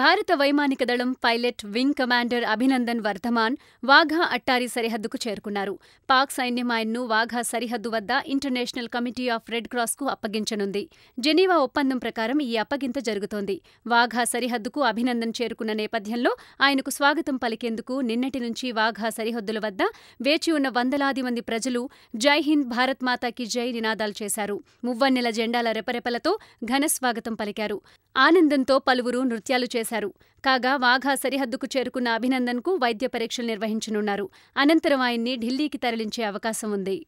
భారత వైమానిక దళం pilot wing commander Abhinandan Varthaman Wagah Attari సరిహద్దుకు చేరుకున్నారు పాక్ సైన్యం ఆయన్ను వాఘా సరిహద్దు వద్ద ఇంటర్నేషనల్ కమిటీ ఆఫ్ రెడ్ క్రాస్కు అప్పగించనుంది జెనీవా ఒప్పందం ప్రకారం ఈ అప్పగింత జరుగుతోంది వాఘా సరిహద్దుకు అభినందన్ చేరుకున్న నేపథ్యంలో ఆయనకు స్వాగతం పలికేందుకు నిన్నటి నుంచి వాఘా సరిహద్దుల వద్ద వేచి ఉన్న వందలాది మంది ప్రజలు జై హింద్ భారత్ మాతాకి జై నినాదాలు చేశారు మువ్వన్నెల జెండాల రెపరెపలతో ఘన స్వాగతం పలికారు ఆనందంతో పలువురు నృత్యాలు చేశారు కాగా వాఘా సరిహద్దుకు చేరుకున్న అభినందన్కు వైద్య పరీక్షలు నిర్వహించనున్నారు అనంతరం ఆయన్ని ఢిల్లీకి తరలించే అవకాశం ఉంది